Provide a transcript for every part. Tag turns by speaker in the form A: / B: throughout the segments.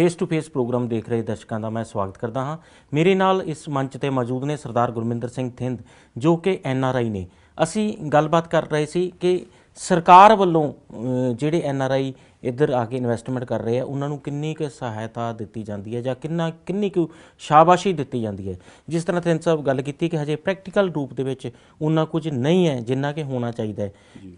A: face to face programme ਦੇਖ ਰਹੇ ਦਰਸ਼ਕਾਂ ਦਾ ਮੈਂ ਸਵਾਗਤ ਕਰਦਾ ਹਾਂ ਮੇਰੇ ਨਾਲ ਇਸ ਮੰਚ ਤੇ ਮੌਜੂਦ ਨੇ ਸਰਦਾਰ ਗੁਰਮਿੰਦਰ ਸਿੰਘ ਥਿੰਦ ਜੋ ਕਿ ਐਨ ਆਰ ਆਈ ਨੇ ਅਸੀਂ ਗੱਲਬਾਤ ਕਰ ਰਹੇ ਸੀ ਕਿ ਸਰਕਾਰ ਵੱਲੋਂ ਜਿਹੜੇ ਐਨ ਆਰ ਆਈ ਇੱਧਰ ਆ ਕੇ ਇਨਵੈਸਟਮੈਂਟ ਕਰ ਰਹੇ ਆ ਉਹਨਾਂ ਨੂੰ ਕਿੰਨੀ ਕੁ ਸਹਾਇਤਾ ਦਿੱਤੀ ਜਾਂਦੀ ਹੈ ਜਾਂ ਕਿੰਨਾ ਕਿੰਨੀ ਕੁ ਸ਼ਾਬਾਸ਼ੀ ਦਿੱਤੀ ਜਾਂਦੀ ਹੈ ਜਿਸ ਤਰ੍ਹਾਂ ਤੈਨ ਸਾਹਿਬ ਗੱਲ ਕੀਤੀ ਕਿ ਹਜੇ ਪ੍ਰੈਕਟੀਕਲ ਰੂਪ ਦੇ ਵਿੱਚ ਉਹਨਾਂ ਕੁਝ ਨਹੀਂ ਹੈ ਜਿੰਨਾ ਕਿ ਹੋਣਾ ਚਾਹੀਦਾ ਹੈ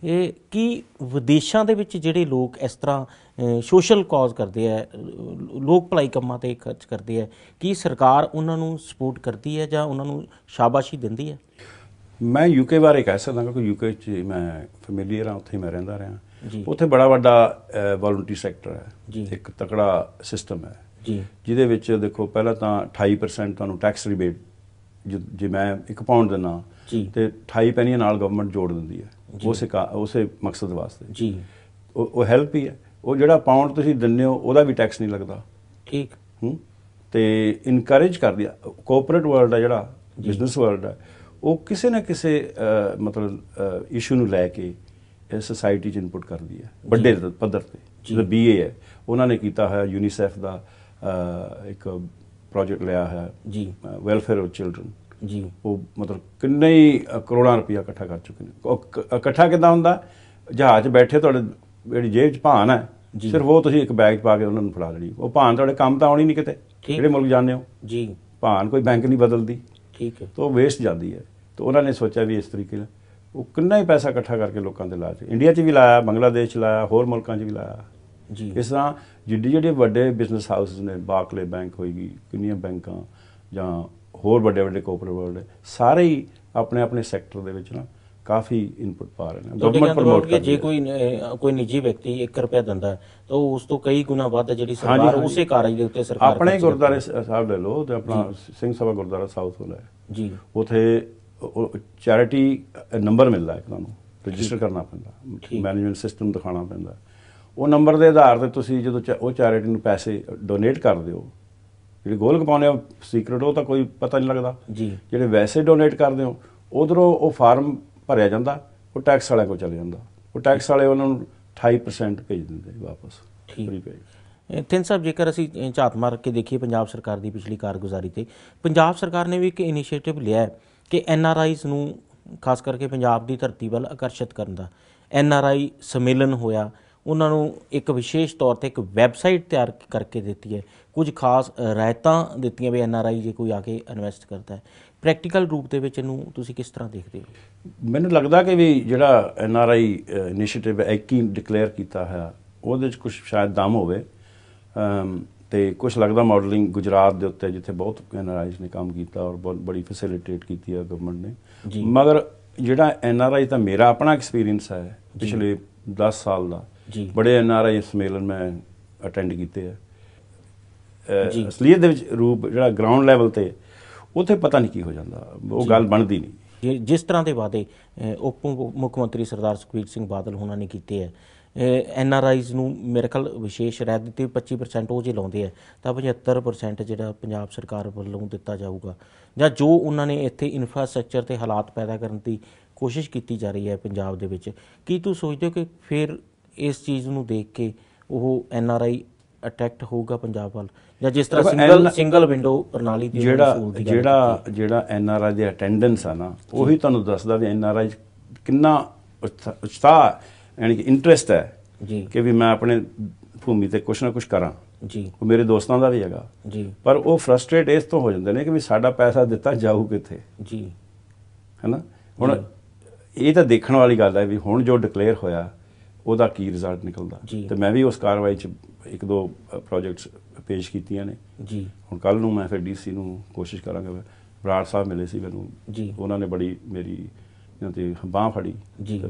A: ਇਹ ਕੀ ਵਿਦੇਸ਼ਾਂ ਦੇ ਵਿੱਚ ਜਿਹੜੇ ਲੋਕ ਇਸ ਤਰ੍ਹਾਂ ਸੋਸ਼ਲ ਕਾਜ਼ ਕਰਦੇ ਆ ਲੋਕ ਭਲਾਈ ਕੰਮਾਂ ਤੇ ਖਰਚ ਕਰਦੇ ਆ ਕੀ ਸਰਕਾਰ ਉਹਨਾਂ ਨੂੰ ਸਪੋਰਟ ਕਰਦੀ ਹੈ ਜਾਂ ਉਹਨਾਂ ਨੂੰ ਸ਼ਾਬਾਸ਼ੀ ਦਿੰਦੀ ਹੈ
B: ਮੈਂ ਯੂਕੇ ਬਾਰੇ ਕਹਿ ਸਕਦਾ ਕਿ ਯੂਕੇ 'ਚ ਮੈਂ ਫੈਮਿਲੀਅਰ ਆ ਉੱਥੇ ਮੈਂ ਰਹਿੰਦਾ ਰਿਹਾ ਉੱਥੇ ਬੜਾ ਵੱਡਾ ਵਲੰਟਰੀ ਸੈਕਟਰ ਹੈ ਇੱਕ ਤਕੜਾ ਸਿਸਟਮ ਹੈ ਜੀ ਜਿਹਦੇ ਵਿੱਚ ਦੇਖੋ ਪਹਿਲਾਂ ਤਾਂ 28% ਤੁਹਾਨੂੰ ਟੈਕਸ ਰਿਬੇਟ ਜੇ ਮੈਂ 1 ਪਾਉਂਡ ਦਿੰਨਾ ਤੇ 28 ਪੈਨੀਆਂ ਨਾਲ ਗਵਰਨਮੈਂਟ ਜੋੜ ਦਿੰਦੀ ਹੈ ਉਸੇ ਉਸੇ ਮਕਸਦ ਵਾਸਤੇ ਜੀ ਉਹ ਹੈਲਪ ਹੀ ਹੈ ਉਹ ਜਿਹੜਾ ਪਾਉਂਡ ਤੁਸੀਂ ਦਿੰਦੇ ਹੋ ਉਹਦਾ ਵੀ ਟੈਕਸ ਨਹੀਂ ਲੱਗਦਾ ਠੀਕ ਹੂੰ ਤੇ ਇਨਕਰੇਜ ਕਰਦੀ ਹੈ ਕੋਆਪਰੇਟ ਵਰਲਡ ਹੈ ਜਿਹੜਾ ਬਿਜ਼ਨਸ ਵਰਲਡ ਹੈ ਉਹ ਕਿਸੇ ਨਾ ਕਿਸੇ ਮਤਲਬ ਇਸ਼ੂ ਨੂੰ ਲੈ ਕੇ ਸੋਸਾਇਟੀ 'ਚ ਇਨਪੁਟ ਕਰਦੀ ਹੈ ਵੱਡੇ ਪੱਧਰ ਤੇ ਜਿਹੜਾ ਬੀਏ ਹੈ ਉਹਨਾਂ ਨੇ ਕੀਤਾ ਹੈ ਯੂਨੀਸੈਫ ਦਾ ਇੱਕ ਪ੍ਰੋਜੈਕਟ ਲਿਆ ਹੈ ਜੀ ਵੈਲਫੇਅਰ ਆਫ ਚਿਲड्रन ਜੀ ਉਹ ਮਤਲਬ ਕਿੰਨੇ ਹੀ ਕਰੋੜਾਂ ਰੁਪਇਆ ਇਕੱਠਾ ਕਰ ਚੁੱਕੇ ਨੇ ਇਕੱਠਾ ਕਿਦਾਂ ਹੁੰਦਾ ਜਹਾਜ਼ ਬੈਠੇ ਤੁਹਾਡੇ ਜਿਹੜੀ ਜੇਬ 'ਚ ਭਾਨ ਹੈ ਸਿਰਫ ਉਹ ਤੁਸੀਂ ਇੱਕ ਬੈਗ 'ਚ ਪਾ ਕੇ ਉਹਨਾਂ ਨੂੰ ਫੜਾ ਲੈਣੀ ਉਹ ਭਾਨ ਤੁਹਾਡੇ ਕੰਮ ਤਾਂ ਆਉਣੀ ਨਹੀਂ ਕਿਤੇ ਜਿਹੜੇ ਮੁਲਕ ਜਾਂਦੇ ਹੋ ਜੀ ਭਾਨ ਕੋਈ ਬੈਂਕ ਨਹੀਂ ਬਦਲਦੀ ਠੀਕ ਹੈ ਤਾਂ ਵੇਸਟ ਜਾਂਦੀ ਹੈ ਤਾਂ ਉਹਨਾਂ ਨੇ ਸੋਚਿਆ ਵੀ ਇਸ ਤਰੀਕੇ ਨਾਲ ਉਹ ਕਿੰਨਾ ਹੀ ਪੈਸਾ ਇਕੱਠਾ ਕਰਕੇ ਲੋਕਾਂ ਦੇ ਲਾਇਆ ਇੰਡੀਆ 'ਚ ਵੀ ਲਾਇਆ ਬੰਗਲਾਦੇਸ਼ ਲਾਇਆ ਹੋਰ ਮੁਲਕਾਂ 'ਚ ਵੀ ਲਾਇਆ ਜੀ ਇਸ ਤਰ੍ਹਾਂ ਜਿੱਡੇ ਜਿਹੜੇ ਵੱਡੇ ਬਿਜ਼ਨਸ ਹਾਊਸਸ ਨੇ ਬਾਕਲੇ ਬੈਂਕ ਹੋਈਗੀ ਕਿੰਨੀਆਂ ਬੈਂਕਾਂ ਜਾਂ ਹੋਰ ਵੱਡੇ ਵੱਡੇ ਕੋਪਰੇਟਿਵ ਵਰਲਡ ਸਾਰੇ ਹੀ ਆਪਣੇ ਆਪਣੇ ਸੈਕਟਰ ਦੇ ਵਿੱਚ ਨਾ ਕਾਫੀ ਇਨਪੁਟ ਪਾ ਰਹੇ ਨੇ ਗਵਰਨਮੈਂਟ ਪ੍ਰਮੋਟ ਕਰ ਜੇ ਕੋਈ ਕੋਈ
A: ਨਿੱਜੀ ਵਿਅਕਤੀ 1 ਰੁਪਿਆ ਦਿੰਦਾ ਤਾਂ ਉਸ ਤੋਂ ਕਈ ਗੁਣਾ ਵੱਧ ਜਿਹੜੀ ਸਰਕਾਰ ਉਸੇ ਕਾਰਜ ਦੇ ਉੱਤੇ ਸਰਕਾਰ ਆਪਣੇ ਗੁਰਦਾਰੇ
B: ਸਾਹਿਬ ਲੈ ਲਓ ਤੇ ਆਪਣਾ ਸਿੰਘ ਸਭਾ ਗੁਰਦਾਰਾ ਸਾਊਥ ਹੋਣਾ ਹੈ ਜੀ ਉਥੇ ਚੈਰਿਟੀ ਨੰਬਰ ਮਿਲਦਾ ਇੱਕ ਤੁਹਾਨੂੰ ਰਜਿਸਟਰ ਕਰਨਾ ਪੈਂਦਾ ਮੈਨੇਜਮੈਂਟ ਸਿਸਟਮ ਦਿਖਾਉਣਾ ਪੈਂਦਾ ਉਹ ਨੰਬਰ ਦੇ ਆਧਾਰ ਤੇ ਤੁਸੀਂ ਜਦੋਂ ਉਹ ਚੈਰਿਟੀ ਨੂੰ ਪੈਸੇ ਡੋਨੇਟ ਕਰਦੇ ਹੋ ਜਿਹੜੇ ਗੋਲ ਕਮਾਉਣੇ ਹੋ ਸੀਕ੍ਰੀਟ ਉਹ ਤਾਂ ਕੋਈ ਪਤਾ ਨਹੀਂ ਲੱਗਦਾ ਜੀ ਜਿਹੜੇ ਵੈਸੇ ਡੋਨੇਟ ਕਰਦੇ ਹੋ ਉਧਰੋਂ ਉਹ ਫਾਰਮ ਭਰਿਆ ਜਾਂਦਾ ਉਹ ਟੈਕਸ ਵਾਲਿਆਂ ਕੋਲ ਚਲੇ ਜਾਂਦਾ ਉਹ ਟੈਕਸ ਵਾਲੇ ਉਹਨਾਂ ਨੂੰ 28% ਭੇਜ ਦਿੰਦੇ ਵਾਪਸ ਠੀਕ
A: ਤਿੰਨ ਸਾਹਿਬ ਜੇਕਰ ਅਸੀਂ ਝਾਤ ਮਾਰ ਕੇ ਦੇਖੀਏ ਪੰਜਾਬ ਸਰਕਾਰ ਦੀ ਪਿਛਲੀ ਕਾਰਗੁਜ਼ਾਰੀ ਤੇ ਪੰਜਾਬ ਸਰਕਾਰ ਨੇ ਵੀ ਇੱਕ ਇਨੀਸ਼ੀਏਟਿਵ ਲਿਆ ਹੈ ਕਿ ਐਨ ਆਰ ਆਈਜ਼ ਨੂੰ ਖਾਸ ਕਰਕੇ ਪੰਜਾਬ ਦੀ ਧਰਤੀ ਵੱਲ ਆਕਰਸ਼ਿਤ ਕਰਨ ਦਾ ਐਨ ਆਰ ਆਈ ਸੰਮੇਲਨ ਹੋਇਆ ਉਹਨਾਂ ਨੂੰ ਇੱਕ ਵਿਸ਼ੇਸ਼ ਤੌਰ ਤੇ ਇੱਕ ਵੈਬਸਾਈਟ ਤਿਆਰ ਕਰਕੇ ਦਿੱਤੀ ਹੈ ਕੁਝ ਖਾਸ ਰਾਇਤਾਂ ਦਿੱਤੀਆਂ ਵੀ ਐਨ ਆਰ ਆਈ ਜੇ ਕੋਈ ਆ ਕੇ ਇਨਵੈਸਟ ਕਰਦਾ ਹੈ ਪ੍ਰੈਕਟੀਕਲ ਰੂਪ ਦੇ ਵਿੱਚ ਇਹਨੂੰ ਤੁਸੀਂ ਕਿਸ ਤਰ੍ਹਾਂ ਦੇਖਦੇ ਹੋ
B: ਮੈਨੂੰ ਲੱਗਦਾ ਕਿ ਵੀ ਜਿਹੜਾ ਐਨ ਆਰ ਆਈ ਇਨੀਸ਼ੀਏਟਿਵ ਐਕੀ ਡਿਕਲੇਅਰ ਕੀਤਾ ਹੈ ਉਹਦੇ ਵਿੱਚ ਕੁਝ ਸ਼ਾਇਦ ਦਮ ਹੋਵੇ ਤੇ ਕੁਝ ਲੱਗਦਾ ਮਾਡਲਿੰਗ ਗੁਜਰਾਤ ਦੇ ਉੱਤੇ ਜਿੱਥੇ ਬਹੁਤ ਐਨਆਰਆਈਜ਼ ਨੇ ਕੰਮ ਕੀਤਾ ਔਰ ਬਹੁਤ ਬੜੀ ਫੈਸਿਲਿਟੇਟ ਕੀਤੀ ਹੈ ਗਵਰਨਮੈਂਟ ਨੇ ਮਗਰ ਜਿਹੜਾ ਐਨਆਰਆਈ ਤਾਂ ਮੇਰਾ ਆਪਣਾ ਐਕਸਪੀਰੀਅੰਸ ਹੈ ਪਿਛਲੇ 10 ਸਾਲ ਦਾ ਬੜੇ ਐਨਆਰਆਈ ਸਮੇਲਨ ਮੈਂ ਅਟੈਂਡ ਕੀਤੇ ਆ ਅਸਲੀਅਤ ਦੇ ਵਿੱਚ ਰੂਪ ਜਿਹੜਾ ਗਰਾਊਂਡ ਲੈਵਲ ਤੇ ਉੱਥੇ ਪਤਾ ਨਹੀਂ ਕੀ ਹੋ ਜਾਂਦਾ ਉਹ ਗੱਲ ਬਣਦੀ
A: ਨਹੀਂ ਜਿਸ ਤਰ੍ਹਾਂ ਦੇ ਵਾਦੇ ਉਪ ਮੁੱਖ ਮੰਤਰੀ ਸਰਦਾਰ ਸੁਖਵੀਰ ਸਿੰਘ ਬਾਦਲ ਹੋਣਾ ਨੇ ਕੀਤੇ ਆ ਐਨ ਆਰ ਆਈਜ਼ ਨੂੰ ਮੇਰੇ ਖਿਆਲ ਵਿਸ਼ੇਸ਼ ਰਹਿ ਦਿੱਤੀ 25% ਉਹ ਜੇ ਲਾਉਂਦੇ ਆ ਤਾਂ 75% ਜਿਹੜਾ ਪੰਜਾਬ ਸਰਕਾਰ ਵੱਲੋਂ ਦਿੱਤਾ ਜਾਊਗਾ ਜਾਂ ਜੋ ਉਹਨਾਂ ਨੇ ਇੱਥੇ ਇਨਫਰਾਸਟ੍ਰਕਚਰ ਤੇ ਹਾਲਾਤ ਪੈਦਾ ਕਰਨ ਦੀ ਕੋਸ਼ਿਸ਼ ਕੀਤੀ ਜਾ ਰਹੀ ਹੈ ਪੰਜਾਬ ਦੇ ਵਿੱਚ ਕੀ ਤੂੰ ਸੋਚਦੇ ਹੋ ਕਿ ਫਿਰ ਇਸ ਚੀਜ਼ ਨੂੰ ਦੇਖ ਕੇ ਉਹ ਐਨ ਆਰ ਆਈ ਅਟੈਕਟ ਹੋਊਗਾ ਪੰਜਾਬ ਵੱਲ ਜਾਂ ਜਿਸ ਤਰ੍ਹਾਂ ਸਿੰਗਲ ਸਿੰਗਲ ਵਿੰਡੋ ਪ੍ਰਣਾਲੀ ਦੀ ਜਿਹੜਾ ਜਿਹੜਾ
B: ਜਿਹੜਾ ਐਨ ਆਰ ਆਈ ਦੇ ਅਟੈਂਡੈਂਸ ਆ ਨਾ ਉਹੀ ਤੁਹਾਨੂੰ ਦੱਸਦਾ ਵੀ ਐਨ ਆਰ ਆਈ ਕਿੰਨਾ ਉਸਤਾ ਯਾਨੀ ਕਿ ਇੰਟਰਸਟ ਹੈ ਜੀ ਕਿ ਵੀ ਮੈਂ ਆਪਣੇ ਭੂਮੀ ਤੇ ਕੁਛ ਨਾ ਕੁਛ ਕਰਾਂ ਜੀ ਉਹ ਮੇਰੇ ਦੋਸਤਾਂ ਦਾ ਵੀ ਹੈਗਾ ਜੀ ਪਰ ਉਹ ਫਰਸਟ੍ਰੇਟ ਇਸ ਤੋਂ ਹੋ ਜਾਂਦੇ ਨੇ ਕਿ ਵੀ ਸਾਡਾ ਪੈਸਾ ਦਿੱਤਾ ਜਾਊ ਕਿੱਥੇ ਜੀ ਹੈਨਾ ਹੁਣ ਇਹ ਤਾਂ ਦੇਖਣ ਵਾਲੀ ਗੱਲ ਹੈ ਵੀ ਹੁਣ ਜੋ ਡਿਕਲੇਅਰ ਹੋਇਆ ਉਹਦਾ ਕੀ ਰਿਜ਼ਲਟ ਨਿਕਲਦਾ ਤੇ ਮੈਂ ਵੀ ਉਸ ਕਾਰਵਾਈ 'ਚ ਇੱਕ ਦੋ ਪ੍ਰੋਜੈਕਟਸ ਪੇਸ਼ ਕੀਤੀਆਂ ਨੇ ਜੀ ਹੁਣ ਕੱਲ ਨੂੰ ਮੈਂ ਫਿਰ ਡੀਸੀ ਨੂੰ ਕੋਸ਼ਿਸ਼ ਕਰਾਂਗਾ ਬਰਾੜ ਸਾਹਿਬ ਮਿਲੇ ਸੀ ਮੈਨੂੰ ਜੀ ਉਹਨਾਂ ਨੇ ਬੜੀ ਮੇਰੀ ਤੇ ਬਾਹ ਫੜੀ ਜੀ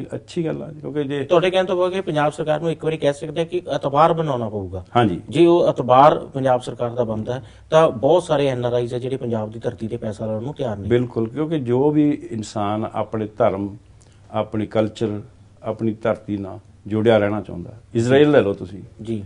B: ਇੱਕ ਅੱਛੀ ਗੱਲ ਆ ਕਿਉਂਕਿ ਜੇ ਤੁਹਾਡੇ ਕਹਿਣ ਤੋਂ ਬਾਅਦ
A: ਕਿ ਪੰਜਾਬ ਸਰਕਾਰ ਨੂੰ ਇੱਕ ਵਾਰੀ ਕਹਿ ਸਕਦੇ ਕਿ ਅਤਬਾਰ ਬਣਾਉਣਾ ਪਊਗਾ
B: ਹਾਂਜੀ ਜੇ ਉਹ ਅਤਬਾਰ ਪੰਜਾਬ ਸਰਕਾਰ
A: ਦਾ ਹੈ ਤਾਂ ਬਹੁਤ ਸਾਰੇ ਐਨ ਆਰ ਆਈਜ਼ ਆ ਜਿਹੜੇ ਪੰਜਾਬ ਦੀ ਧਰਤੀ ਤੇ ਪੈਸਾ ਲਾਉਣ ਨੂੰ ਤਿਆਰ ਨਹੀਂ
B: ਬਿਲਕੁਲ ਕਿਉਂਕਿ ਜੋ ਵੀ ਇਨਸਾਨ ਆਪਣੇ ਧਰਮ ਆਪਣੀ ਕਲਚਰ ਆਪਣੀ ਧਰਤੀ ਨਾਲ ਜੁੜਿਆ ਰਹਿਣਾ ਚਾਹੁੰਦਾ ਇਜ਼ਰਾਈਲ ਲੈ ਲਓ ਤੁਸੀਂ ਜੀ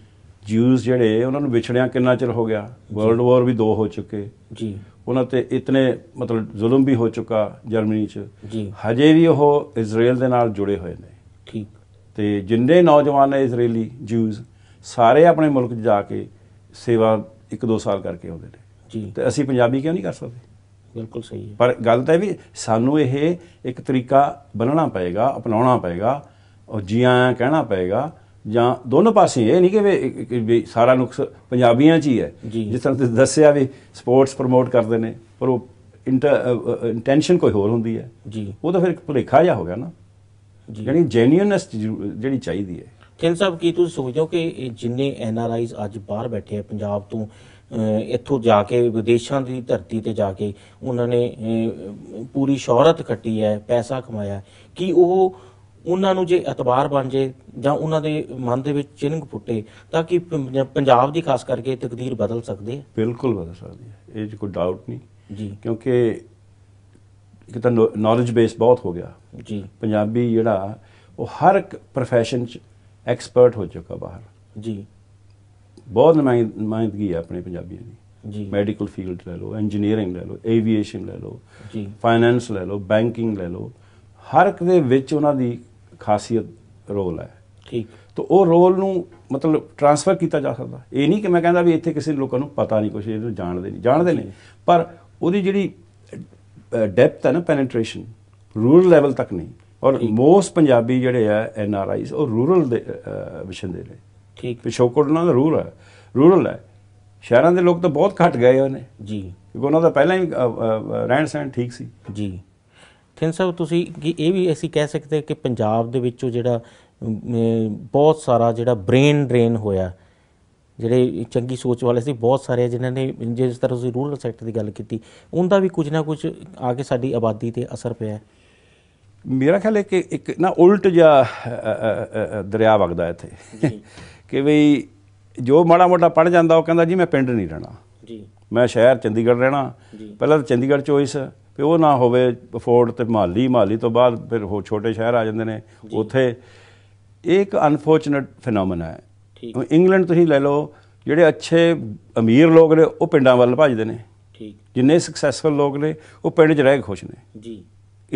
B: ਜਿਊਜ਼ ਜਿਹੜੇ ਉਹਨਾਂ ਨੂੰ ਵਿਛੜਿਆ ਕਿੰਨਾ ਚਿਰ ਹੋ ਗਿਆ ਵਰਲਡ ਵਾਰ ਵੀ 2 ਹੋ ਚੁੱਕੇ ਜੀ ਉਹਨਾਂ ਤੇ ਇਤਨੇ ਮਤਲਬ ਜ਼ੁਲਮ ਵੀ ਹੋ ਚੁੱਕਾ ਜਰਮਨੀ 'ਚ ਜੀ ਹਜੇ ਵੀ ਉਹ ਇਜ਼ਰਾਈਲ ਦੇ ਨਾਲ ਜੁੜੇ ਹੋਏ ਨੇ ਠੀਕ ਤੇ ਜਿੰਨੇ ਨੌਜਵਾਨ ਨੇ ਇਜ਼ਰਾਈਲੀ ਜੂਜ਼ ਸਾਰੇ ਆਪਣੇ ਮੁਲਕ 'ਚ ਜਾ ਕੇ ਸੇਵਾ 1-2 ਸਾਲ ਕਰਕੇ ਆਉਂਦੇ ਨੇ ਜੀ ਤੇ ਅਸੀਂ ਪੰਜਾਬੀ ਕਿਉਂ ਨਹੀਂ ਕਰ ਸਕਦੇ ਬਿਲਕੁਲ ਸਹੀ ਹੈ ਪਰ ਗੱਲ ਤਾਂ ਇਹ ਵੀ ਸਾਨੂੰ ਇਹ ਇੱਕ ਤਰੀਕਾ ਬਣਨਾ ਪਏਗਾ ਅਪਣਾਉਣਾ ਪਏਗਾ ਔਰ ਜੀ ਆਇਆਂ ਕਹਿਣਾ ਪਏਗਾ ਜਾਂ ਦੋਨੋਂ ਪਾਸੇ ਇਹ ਨਹੀਂ ਕਿ ਵੀ ਸਾਰਾ ਨੁਕਸ ਪੰਜਾਬੀਆਂ 'ਚ ਹੀ ਹੈ ਜਿਸ ਤਰ੍ਹਾਂ ਤੁਸੀਂ ਦੱਸਿਆ ਵੀ ਸਪੋਰਟਸ ਪ੍ਰਮੋਟ ਕਰਦੇ ਨੇ ਪਰ ਉਹ ਇੰਟੈਂਸ਼ਨ ਕੋਈ ਹੋਰ ਹੁੰਦੀ ਹੈ ਜੀ ਉਹ ਤਾਂ ਫਿਰ ਭੁਲੇਖਾ ਜਾ ਹੋ ਗਿਆ ਨਾ ਜਿਹੜੀ ਜੈਨੂਇਨਸ ਜਿਹੜੀ ਚਾਹੀਦੀ ਹੈ
A: ਖੇਲ ਸਾਹਿਬ ਕੀ ਤੁਸੀਂ ਸੋਚਦੇ ਹੋ ਕਿ ਜਿੰਨੇ ਐਨ ਆਰ ਆਈਜ਼ ਅੱਜ ਬਾਹਰ ਬੈਠੇ ਆ ਪੰਜਾਬ ਤੋਂ ਇੱਥੋਂ ਜਾ ਕੇ ਵਿਦੇਸ਼ਾਂ ਦੀ ਧਰਤੀ ਤੇ ਜਾ ਕੇ ਉਹਨਾਂ ਨੇ ਪੂਰੀ ਸ਼ੋਹਰਤ ਖੱਟੀ ਹੈ ਪੈਸਾ ਕਮਾਇਆ ਕਿ ਉਹ ਉਹਨਾਂ ਨੂੰ ਜੇ ਇਤਬਾਰ ਬਣ ਜੇ ਜਾਂ ਉਹਨਾਂ ਦੇ ਮਨ ਦੇ ਵਿੱਚ ਚਿੰਗ ਫੁੱਟੇ ਤਾਂ ਕਿ ਪੰਜਾਬ ਦੀ ਖਾਸ ਕਰਕੇ ਤਕਦੀਰ ਬਦਲ ਸਕਦੀ
B: ਹੈ ਬਿਲਕੁਲ ਬਦਲ ਸਕਦੀ ਹੈ ਇਹ ਜੀ ਕੋਈ ਡਾਊਟ ਨਹੀਂ ਜੀ ਕਿਉਂਕਿ ਇੱਕ ਤਾਂ ਨੌਲੇਜ ਬੇਸ ਬਹੁਤ ਹੋ ਗਿਆ ਜੀ ਪੰਜਾਬੀ ਜਿਹੜਾ ਉਹ ਹਰ ਇੱਕ profession ਚ ਐਕਸਪਰਟ ਹੋ ਚੁੱਕਾ ਬਾਹਰ ਜੀ ਬਹੁਤ ਨਮਾਇੰਦਗੀ ਹੈ ਆਪਣੇ ਪੰਜਾਬੀਆਂ ਦੀ ਜੀ ਮੈਡੀਕਲ ਫੀਲਡ ਲੈ ਲਓ ਇੰਜੀਨੀਅਰਿੰਗ ਲੈ ਲਓ ਐਵੀਏਸ਼ਨ ਲੈ ਲਓ ਜੀ ਫਾਈਨੈਂਸ ਲੈ ਲਓ ਬੈਂਕਿੰਗ ਲੈ ਲਓ ਹਰ ਇੱਕ ਦੇ ਵਿੱਚ ਉਹਨਾਂ ਦੀ ਖਾਸੀਅਤ ਰੋਲ ਹੈ ਠੀਕ ਤਾਂ ਉਹ ਰੋਲ ਨੂੰ ਮਤਲਬ ਟਰਾਂਸਫਰ ਕੀਤਾ ਜਾ ਸਕਦਾ ਇਹ ਨਹੀਂ ਕਿ ਮੈਂ ਕਹਿੰਦਾ ਵੀ ਇੱਥੇ ਕਿਸੇ ਲੋਕਾਂ ਨੂੰ ਪਤਾ ਨਹੀਂ ਕੁਝ ਨੂੰ ਜਾਣਦੇ ਨਹੀਂ ਜਾਣਦੇ ਨੇ ਪਰ ਉਹਦੀ ਜਿਹੜੀ ਡੈਪਥ ਹੈ ਨਾ ਪੈਨੇਟ੍ਰੇਸ਼ਨ ਰੂਰਲ ਲੈਵਲ ਤੱਕ ਨਹੀਂ ਔਰ ਮੋਸਟ ਪੰਜਾਬੀ ਜਿਹੜੇ ਆ ਐਨ ਆਰ ਆਈਸ ਉਹ ਰੂਰਲ ਦੇ ਦੇ ਨੇ ਠੀਕ ਪਿਛੋਕੜ ਉਹਨਾਂ ਦਾ ਰੂਰਲ ਹੈ ਰੂਰਲ ਹੈ ਸ਼ਹਿਰਾਂ ਦੇ ਲੋਕ ਤਾਂ ਬਹੁਤ ਘਟ ਗਏ ਹੋਏ ਨੇ ਜੀ ਕਿਉਂਕਿ ਉਹਨਾਂ ਦਾ ਪਹਿਲਾਂ ਹੀ ਰਹਿਣ ਸਹਿਣ ਠੀਕ ਸੀ ਜੀ
A: ਥਿੰਨ ਸਾਹਿਬ ਤੁਸੀਂ ਕਿ ਇਹ ਵੀ ਅਸੀਂ ਕਹਿ ਸਕਦੇ ਕਿ ਪੰਜਾਬ ਦੇ ਵਿੱਚੋਂ ਜਿਹੜਾ ਬਹੁਤ ਸਾਰਾ ਜਿਹੜਾ ਬ੍ਰੇਨ ਡਰੇਨ ਹੋਇਆ ਜਿਹੜੇ ਚੰਗੀ ਸੋਚ ਵਾਲੇ ਸੀ ਬਹੁਤ ਸਾਰੇ ਜਿਨ੍ਹਾਂ ਨੇ ਜਿਸ ਤਰ੍ਹਾਂ ਤੁਸੀਂ ਰੂਰਲ ਸੈਕਟਰ ਦੀ ਗੱਲ ਕੀਤੀ ਉਹਦਾ ਵੀ ਕੁਝ ਨਾ ਕੁਝ ਆ ਕੇ ਸਾਡੀ ਆਬਾਦੀ ਤੇ ਅਸਰ ਪਿਆ
B: ਮੇਰਾ ਖਿਆਲ ਹੈ ਕਿ ਇੱਕ ਨਾ ਉਲਟ ਜਿਹਾ ਦਰਿਆ ਵਗਦਾ ਇੱਥੇ ਕਿ ਵੀ ਜੋ ਮਾੜਾ ਮੋਟਾ ਪੜ ਜਾਂਦਾ ਉਹ ਕਹਿੰਦਾ ਜੀ ਮੈਂ ਪਿੰਡ ਨਹੀਂ ਰਹਿਣਾ ਜੀ ਮੈਂ ਸ਼ਹਿਰ ਚੰਡੀਗੜ੍ਹ ਰਹਿਣਾ ਪਹਿਲਾਂ ਤਾਂ ਚੰਡੀਗੜ੍ਹ ਚੋਇਸ ਵੀ ਉਹ ਨਾ ਹੋਵੇ ਅਫੋਰਡ ਤੇ ਮਾਲੀ ਮਾਲੀ ਤੋਂ ਬਾਅਦ ਫਿਰ ਉਹ ਛੋਟੇ ਸ਼ਹਿਰ ਆ ਜਾਂਦੇ ਨੇ ਉੱਥੇ ਇੱਕ ਅਨਫੋਰਚੂਨੇਟ ਫੀਨੋਮਨਾ ਹੈ ਇੰਗਲੈਂਡ ਤੁਸੀਂ ਲੈ ਲਓ ਜਿਹੜੇ ਅੱਛੇ ਅਮੀਰ ਲੋਕ ਨੇ ਉਹ ਪਿੰਡਾਂ ਵੱਲ ਭੱਜਦੇ ਨੇ ਠੀਕ ਜਿੰਨੇ ਸਕਸੈਸਫੁਲ ਲੋਕ ਨੇ ਉਹ ਪਿੰਡ 'ਚ ਰਹਿ ਕੇ ਖੁਸ਼ ਨੇ ਜੀ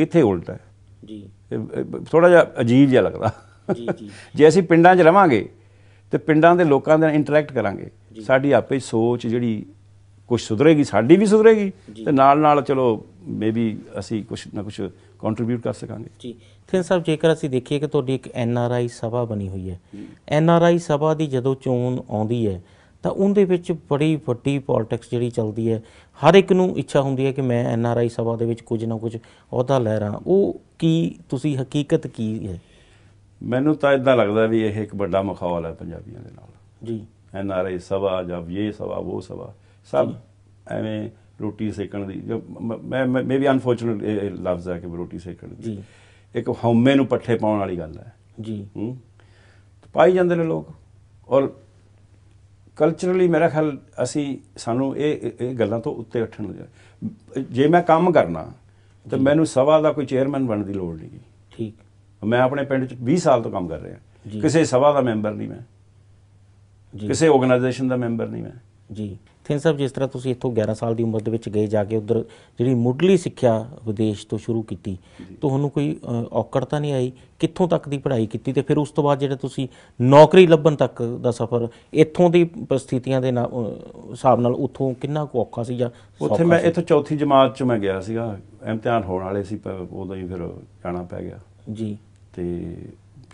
B: ਇੱਥੇ ਉਲਟਾ ਹੈ ਜੀ ਥੋੜਾ ਜਿਹਾ ਅਜੀਬ ਜਿਹਾ ਲੱਗਦਾ ਜੀ ਜੀ ਜੇ ਅਸੀਂ ਪਿੰਡਾਂ 'ਚ ਰਵਾਂਗੇ ਤੇ ਪਿੰਡਾਂ ਦੇ ਲੋਕਾਂ ਦੇ ਨਾਲ ਇੰਟਰੈਕਟ ਕਰਾਂਗੇ ਸਾਡੀ ਆਪੇ ਸੋਚ ਜਿਹੜੀ ਕੁਝ ਸੁਧਰੇਗੀ ਸਾਡੀ ਵੀ ਸੁਧਰੇਗੀ ਤੇ ਨਾਲ ਨਾਲ ਚਲੋ ਮੇਬੀ ਅਸੀਂ ਕੁਝ ਨਾ ਕੁਝ ਕੰਟਰੀਬਿਊਟ ਕਰ ਸਕਾਂਗੇ ਜੀ ਫਿਰ ਸਾਹਿਬ ਜੇਕਰ ਅਸੀਂ ਦੇਖੀਏ ਕਿ ਤੁਹਾਡੀ ਇੱਕ ਐਨ ਆਰ ਆਈ ਸਭਾ ਬਣੀ
A: ਹੋਈ ਹੈ ਐਨ ਆਰ ਆਈ ਸਭਾ ਦੀ ਜਦੋਂ ਚੋਣ ਆਉਂਦੀ ਹੈ ਤਾਂ ਉਹਦੇ ਵਿੱਚ ਬੜੀ ਵੱਡੀ ਪੋਲਿਟਿਕਸ ਜਿਹੜੀ ਚੱਲਦੀ ਹੈ ਹਰ ਇੱਕ ਨੂੰ ਇੱਛਾ ਹੁੰਦੀ ਹੈ ਕਿ ਮੈਂ ਐਨ ਆਰ ਆਈ ਸਭਾ ਦੇ ਵਿੱਚ ਕੁਝ ਨਾ ਕੁਝ ਅਹੁਦਾ ਲੈ ਰਾਂ ਉਹ ਕੀ ਤੁਸੀਂ ਹਕੀਕਤ ਕੀ ਹੈ
B: ਮੈਨੂੰ ਤਾਂ ਇਦਾਂ ਲੱਗਦਾ ਵੀ ਇਹ ਇੱਕ ਵੱਡਾ ਮਖੌਲ ਹੈ ਪੰਜਾਬੀਆਂ ਦੇ ਨਾਲ ਜੀ ਐਨ ਆਰ ਆਈ ਸਭਾ ਜਾਂ ਇਹ ਸਭਾ ਉਹ ਸਭਾ ਸਭ ਐਵੇਂ ਰੋਟੀ ਸੇਕਣ ਦੀ ਜੋ ਮੈਂ ਮੇ ਵੀ ਅਨਫੋਰਚੂਨੇਟ ਲਵਜ਼ ਹੈ ਕਿ ਰੋਟੀ ਸੇਕਣ ਦੀ ਜੀ ਇੱਕ ਹਉਮੈ ਨੂੰ ਪੱਠੇ ਪਾਉਣ ਵਾਲੀ ਗੱਲ ਹੈ ਜੀ ਹੂੰ ਪਾਈ ਜਾਂਦੇ ਨੇ ਲੋਕ ਔਰ ਕਲਚਰਲੀ ਮੇਰਾ ਖਿਆਲ ਅਸੀਂ ਸਾਨੂੰ ਇਹ ਇਹ ਗੱਲਾਂ ਤੋਂ ਉੱਤੇ ਉੱਠਣ ਜੇ ਮੈਂ ਕੰਮ ਕਰਨਾ ਤਾਂ ਮੈਨੂੰ ਸਵਾ ਦਾ ਕੋਈ ਚੇਅਰਮੈਨ ਬਣਨ ਦੀ ਲੋੜ ਨਹੀਂ ਠੀਕ ਮੈਂ ਆਪਣੇ ਪਿੰਡ 'ਚ 20 ਸਾਲ ਤੋਂ ਕੰਮ ਕਰ ਰਿਹਾ ਕਿਸੇ ਸਭਾ ਦਾ ਮੈਂਬਰ ਨਹੀਂ ਮੈਂ ਕਿਸੇ ਆਰਗੇਨਾਈਜੇਸ਼ਨ ਦਾ ਮੈਂਬਰ ਨਹੀਂ ਮੈਂ ਜੀ
A: ਥਿੰਨ ਸਾਹਿਬ ਜਿਸ ਤਰ੍ਹਾਂ ਤੁਸੀਂ ਇੱਥੋਂ 11 ਸਾਲ ਦੀ ਉਮਰ ਦੇ ਵਿੱਚ ਗਏ ਜਾ ਕੇ ਉਧਰ ਜਿਹੜੀ ਮੁੱਢਲੀ ਸਿੱਖਿਆ ਵਿਦੇਸ਼ ਤੋਂ ਸ਼ੁਰੂ ਕੀਤੀ ਤੁਹਾਨੂੰ ਕੋਈ ਔਕੜ ਤਾਂ ਨਹੀਂ ਆਈ ਕਿੱਥੋਂ ਤੱਕ ਦੀ ਪੜ੍ਹਾਈ ਕੀਤੀ ਤੇ ਫਿਰ ਉਸ ਤੋਂ ਬਾਅਦ ਜਿਹੜਾ ਤੁਸੀਂ ਨੌਕਰੀ ਲੱਭਣ ਤੱਕ ਦਾ ਸਫ਼ਰ ਇੱਥੋਂ ਦੀ ਪਰਿਸਥਿਤੀਆਂ ਦੇ ਨਾਲ ਹਿਸਾਬ ਨਾਲ ਉੱਥੋਂ ਕਿੰਨਾ ਕੁ ਔਖਾ ਸੀ ਜਾਂ ਉੱਥੇ ਮੈਂ ਇੱਥੋਂ
B: ਚੌਥੀ ਜਮਾਤ 'ਚ ਮੈਂ ਗਿਆ ਸੀਗਾ ਇਮਤਿਹਾਨ ਹੋਣ ਵਾਲੇ ਸੀ ਉਦੋਂ ਹੀ ਫਿਰ ਜਾਣਾ ਪੈ ਗਿਆ ਜੀ ਤੇ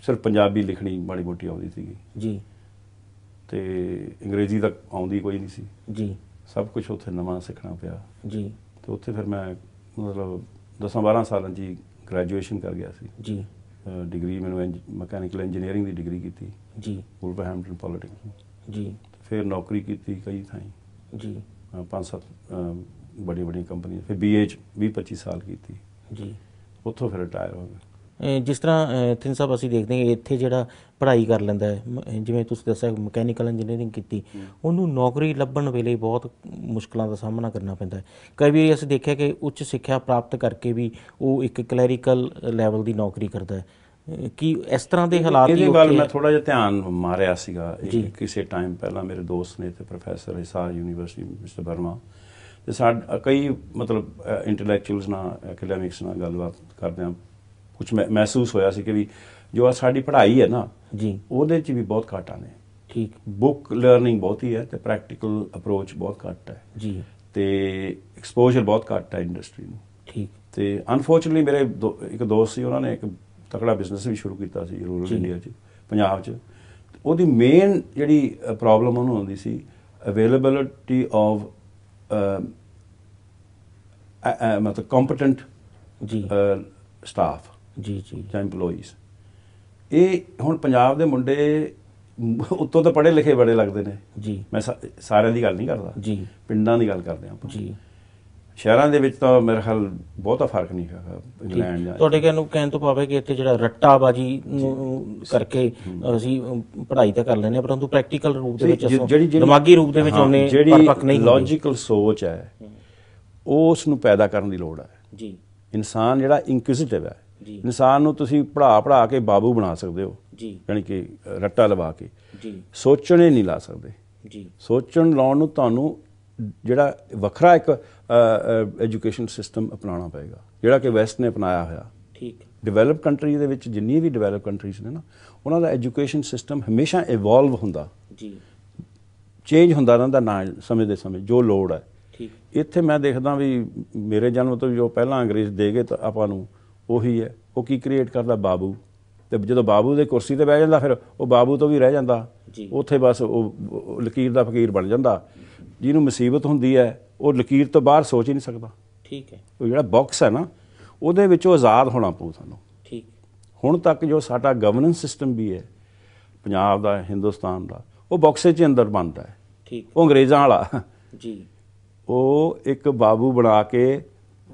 B: ਸਿਰਫ ਪੰਜਾਬੀ ਲਿਖਣੀ ਮਾੜੀ ਮੋਟੀ ਆਉਂਦੀ ਸੀਗੀ ਜੀ ਤੇ ਅੰਗਰੇਜ਼ੀ ਤਾਂ ਆਉਂਦੀ ਕੋਈ ਨਹੀਂ ਸੀ ਜੀ ਸਭ ਕੁਝ ਉੱਥੇ ਨਵਾਂ ਸਿੱਖਣਾ ਪਿਆ ਜੀ ਤੇ ਉੱਥੇ ਫਿਰ ਮੈਂ ਮਤਲਬ 10-12 ਸਾਲਾਂ ਦੀ ਗ੍ਰੈਜੂਏਸ਼ਨ ਕਰ ਗਿਆ ਸੀ ਜੀ ਡਿਗਰੀ ਮੈਨੂੰ ਮਕੈਨੀਕਲ ਇੰਜੀਨੀਅਰਿੰਗ ਦੀ ਡਿਗਰੀ ਕੀਤੀ ਜੀ ਵੁਲਵਰਹੈਂਪਟਨ ਪੋਲਿਟਿਕ ਜੀ ਫਿਰ ਨੌਕਰੀ ਕੀਤੀ ਕਈ ਥਾਈਂ ਜੀ ਪੰਜ ਸੱਤ ਬੜੀ ਬੜੀ ਕੰਪਨੀਆਂ ਫਿਰ ਬੀਏ 25 ਸਾਲ ਕੀਤੀ ਜੀ ਉੱਥੋਂ ਫਿਰ ਰਿਟਾਇਰ ਹੋ ਗਿਆ
A: ਜਿਸ ਤਰ੍ਹਾਂ ਥਿੰਸ ਆਪ ਅਸੀਂ ਦੇਖਦੇ ਹਾਂ ਇੱਥੇ ਜਿਹੜਾ ਪੜ੍ਹਾਈ ਕਰ ਲੈਂਦਾ ਹੈ ਜਿਵੇਂ ਤੁਸੀਂ ਦੱਸਿਆ ਮਕੈਨੀਕਲ ਇੰਜੀਨੀਅਰਿੰਗ ਕੀਤੀ ਉਹਨੂੰ ਨੌਕਰੀ ਲੱਭਣ ਵੇਲੇ ਬਹੁਤ ਮੁਸ਼ਕਲਾਂ ਦਾ ਸਾਹਮਣਾ ਕਰਨਾ ਪੈਂਦਾ ਹੈ ਕਈ ਵਾਰੀ ਅਸੀਂ ਦੇਖਿਆ ਕਿ ਉੱਚ ਸਿੱਖਿਆ ਪ੍ਰਾਪਤ ਕਰਕੇ ਵੀ ਉਹ ਇੱਕ ਕਲੈਰੀਕਲ ਲੈਵਲ ਦੀ ਨੌਕਰੀ ਕਰਦਾ ਹੈ ਕਿ ਇਸ ਤਰ੍ਹਾਂ ਦੇ ਹਾਲਾਤ ਹੀ ਇਹਦੇ ਗੱਲ ਮੈਂ
B: ਥੋੜਾ ਜਿਹਾ ਧਿਆਨ ਮਾਰਿਆ ਸੀਗਾ ਕਿਸੇ ਟਾਈਮ ਪਹਿਲਾਂ ਮੇਰੇ ਦੋਸਤ ਨੇ ਤੇ professor Hisar university mister Verma ਤੇ ਸਾਡ ਕਈ ਮਤਲਬ ਇੰਟੈਲੈਕਚੁਅਲਸ ਨਾਲ ਅਕੈਡੈਮਿਕਸ ਨਾਲ ਗੱਲਬਾਤ ਕਰਦੇ ਆ ਕੁਝ ਮਹਿਸੂਸ ਹੋਇਆ ਸੀ ਕਿ ਵੀ ਜੋ ਆ ਸਾਡੀ ਪੜ੍ਹਾਈ ਹੈ ਨਾ ਜੀ ਉਹਦੇ 'ਚ ਵੀ ਬਹੁਤ ਘਾਟਾਂ ਨੇ ਠੀਕ ਬੁੱਕ ਲਰਨਿੰਗ ਬਹੁਤ ਹੀ ਹੈ ਤੇ ਪ੍ਰੈਕਟੀਕਲ ਅਪਰੋਚ ਬਹੁਤ ਘੱਟ ਹੈ ਜੀ ਤੇ ਐਕਸਪੋਜ਼ਰ ਬਹੁਤ ਘੱਟ ਹੈ ਇੰਡਸਟਰੀ ਨੂੰ ਠੀਕ ਤੇ ਅਨਫੋਰਚੂਨਟਲੀ ਮੇਰੇ ਇੱਕ ਦੋਸਤ ਸੀ ਉਹਨਾਂ ਨੇ ਇੱਕ ਤਕੜਾ ਬਿਜ਼ਨਸ ਵੀ ਸ਼ੁਰੂ ਕੀਤਾ ਸੀ ਰੂਰਲ ਇੰਡੀਆ 'ਚ ਪੰਜਾਬ 'ਚ ਉਹਦੀ ਮੇਨ ਜਿਹੜੀ ਪ੍ਰੋਬਲਮ ਉਹਨੂੰ ਆਉਂਦੀ ਸੀ ਅਵੇਲੇਬਿਲਟੀ ਆਫ ਮਤਲਬ ਕੰਪੀਟੈਂਟ ਜੀ ਸਟਾਫ ਜੀ ਜੀ ਜਾਂ EMPLOYEES ਇਹ ਹੁਣ ਪੰਜਾਬ ਦੇ ਮੁੰਡੇ ਉੱਤੋਂ ਤਾਂ ਪੜੇ ਲਿਖੇ ਬੜੇ ਲੱਗਦੇ ਨੇ ਜੀ ਮੈਂ ਸਾਰਿਆਂ ਦੀ ਗੱਲ ਨਹੀਂ ਕਰਦਾ ਜੀ ਪਿੰਡਾਂ ਦੀ ਗੱਲ ਕਰਦੇ ਆਪਾਂ ਜੀ ਸ਼ਹਿਰਾਂ ਦੇ ਵਿੱਚ ਤਾਂ ਮੇਰੇ ਖਿਆਲ ਬਹੁਤਾ ਫਰਕ ਨਹੀਂ ਹੈਗਾ ਇੰਗਲੈਂਡ ਜਾਂ ਤੁਹਾਡੇ
A: ਕਹਿਣ ਨੂੰ ਕਹਿਣ ਤੋਂ ਪਾਵੇ ਕਿ ਇੱਥੇ ਜਿਹੜਾ ਰੱਟਾਬਾਜੀ ਕਰਕੇ ਅਸੀਂ ਪੜ੍ਹਾਈ ਤਾਂ ਕਰ ਲੈਨੇ ਆ ਪਰੰਤੂ ਪ੍ਰੈਕਟੀਕਲ ਰੂਪ ਦੇ ਵਿੱਚ ਜਿਹੜੀ ਦਿਮਾਗੀ ਰੂਪ ਦੇ ਵਿੱਚ ਉਹਨੇ ਪਰਪਕ ਨਹੀਂ ਲੌਜੀਕਲ
B: ਸੋਚ ਹੈ ਉਸ ਨੂੰ ਪੈਦਾ ਕਰਨ ਦੀ ਲੋੜ ਹੈ ਜੀ ਇਨਸਾਨ ਜਿਹੜਾ ਇਨਕੁਇਜ਼ਿਟਿਵ ਹੈ ਜੀ ਇਨਸਾਨ ਨੂੰ ਤੁਸੀਂ ਪੜਾ ਪੜਾ ਕੇ ਬਾਬੂ ਬਣਾ ਸਕਦੇ ਹੋ ਜੀ ਯਾਨੀ ਕਿ ਰੱਟਾ ਲਵਾ ਕੇ ਜੀ ਸੋਚਣੇ ਨਹੀਂ ਲਾ ਸਕਦੇ ਜੀ ਸੋਚਣ ਲਾਉਣ ਨੂੰ ਤੁਹਾਨੂੰ ਜਿਹੜਾ ਵੱਖਰਾ ਇੱਕ ਐਜੂਕੇਸ਼ਨ ਸਿਸਟਮ ਅਪਣਾਉਣਾ ਪਏਗਾ ਜਿਹੜਾ ਕਿ ਵੈਸਟ ਨੇ ਅਪਣਾਇਆ ਹੋਇਆ ਠੀਕ ਡਿਵੈਲਪ ਕੰਟਰੀ ਦੇ ਵਿੱਚ ਜਿੰਨੀ ਵੀ ਡਿਵੈਲਪ ਕੰਟਰੀਜ਼ ਨੇ ਨਾ ਉਹਨਾਂ ਦਾ ਐਜੂਕੇਸ਼ਨ ਸਿਸਟਮ ਹਮੇਸ਼ਾ ਇਵੋਲਵ ਹੁੰਦਾ ਜੀ ਚੇਂਜ ਹੁੰਦਾ ਰਹਿੰਦਾ ਨਾ ਸਮੇਂ ਦੇ ਸਮੇਂ ਜੋ ਲੋੜ ਹੈ ਠੀਕ ਇੱਥੇ ਮੈਂ ਦੇਖਦਾ ਵੀ ਮੇਰੇ ਜਨਮ ਤੋਂ ਜੋ ਪਹਿਲਾਂ ਅੰਗਰੇਜ਼ ਦੇ ਗਏ ਤਾਂ ਆਪਾਂ ਨੂੰ ਉਹੀ ਹੈ ਉਹ ਕੀ ਕ੍ਰੀਏਟ ਕਰਦਾ ਬਾਬੂ ਤੇ ਜਦੋਂ ਬਾਬੂ ਦੇ ਕੁਰਸੀ ਤੇ ਬਹਿ ਜਾਂਦਾ ਫਿਰ ਉਹ ਬਾਬੂ ਤੋਂ ਵੀ ਰਹਿ ਜਾਂਦਾ ਉੱਥੇ ਬਸ ਉਹ ਲਕੀਰ ਦਾ ਫਕੀਰ ਬਣ ਜਾਂਦਾ ਜਿਹਨੂੰ ਮੁਸੀਬਤ ਹੁੰਦੀ ਹੈ ਉਹ ਲਕੀਰ ਤੋਂ ਬਾਹਰ ਸੋਚ ਹੀ ਨਹੀਂ ਸਕਦਾ ਠੀਕ ਹੈ ਉਹ ਜਿਹੜਾ ਬਾਕਸ ਹੈ ਨਾ ਉਹਦੇ ਵਿੱਚੋਂ ਆਜ਼ਾਦ ਹੋਣਾ ਪਊ ਤੁਹਾਨੂੰ ਠੀਕ ਹੁਣ ਤੱਕ ਜੋ ਸਾਡਾ ਗਵਰਨੈਂਸ ਸਿਸਟਮ ਵੀ ਹੈ ਪੰਜਾਬ ਦਾ ਹਿੰਦੁਸਤਾਨ ਦਾ ਉਹ ਬਾਕਸੇ 'ਚ ਅੰਦਰ ਬੰਦਾ ਹੈ ਠੀਕ ਉਹ ਅੰਗਰੇਜ਼ਾਂ ਵਾਲਾ ਜੀ ਉਹ ਇੱਕ ਬਾਬੂ ਬਣਾ ਕੇ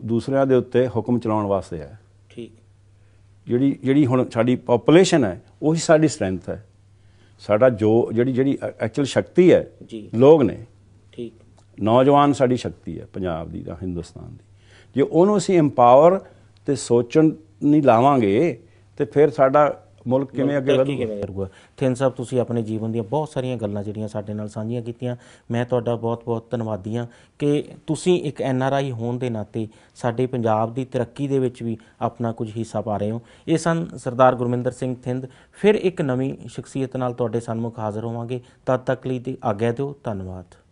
B: ਦੂਸਰਿਆਂ ਦੇ ਉੱਤੇ ਹੁਕਮ ਚਲਾਉਣ ਵਾਸਤੇ ਹੈ
A: ਠੀਕ
B: ਜਿਹੜੀ ਜਿਹੜੀ ਹੁਣ ਸਾਡੀ ਪੋਪੂਲੇਸ਼ਨ ਹੈ ਉਹੀ ਸਾਡੀ ਸਟਰੈਂਥ ਹੈ ਸਾਡਾ ਜੋ ਜਿਹੜੀ ਜਿਹੜੀ ਐਕਚੁਅਲ ਸ਼ਕਤੀ ਹੈ ਜੀ ਲੋਕ ਨੇ ਠੀਕ ਨੌਜਵਾਨ ਸਾਡੀ ਸ਼ਕਤੀ ਹੈ ਪੰਜਾਬ ਦੀ ਦਾ ਹਿੰਦੁਸਤਾਨ ਦੀ ਜੇ ਉਹਨੂੰ ਅਸੀਂ ਐਮਪਾਵਰ ਤੇ ਸੋਚਣ ਨਹੀਂ ਲਾਵਾਂਗੇ ਤੇ ਫਿਰ ਸਾਡਾ ਮੁਲਕ ਕਿਵੇਂ ਅੱਗੇ ਵਧੂਗਾ ਕਿਵੇਂ ਕਰੂਗਾ
A: ਸਾਹਿਬ ਤੁਸੀਂ ਆਪਣੇ ਜੀਵਨ ਦੀਆਂ ਬਹੁਤ ਸਾਰੀਆਂ ਗੱਲਾਂ ਜਿਹੜੀਆਂ ਸਾਡੇ ਨਾਲ ਸਾਂਝੀਆਂ ਕੀਤੀਆਂ ਮੈਂ ਤੁਹਾਡਾ ਬਹੁਤ-ਬਹੁਤ ਧੰਨਵਾਦੀ ਹਾਂ ਕਿ ਤੁਸੀਂ ਇੱਕ ਐਨ ਆਰ ਆਈ ਹੋਣ ਦੇ ਨਾਤੇ ਸਾਡੇ ਪੰਜਾਬ ਦੀ ਤਰੱਕੀ ਦੇ ਵਿੱਚ ਵੀ ਆਪਣਾ ਕੁਝ ਹਿੱਸਾ ਪਾ ਰਹੇ ਹੋ ਇਹ ਸਨ ਸਰਦਾਰ ਗੁਰਮਿੰਦਰ ਸਿੰਘ ਥਿੰਦ ਫਿਰ ਇੱਕ ਨਵੀਂ ਸ਼ਖਸੀਅਤ ਨਾਲ ਤੁਹਾਡੇ ਸਾਹਮਣੇ ਹਾਜ਼ਰ ਹੋਵਾਂਗੇ ਤਦ ਤੱਕ ਲਈ ਆਗਿਆ ਦਿਓ ਧੰਨਵਾਦ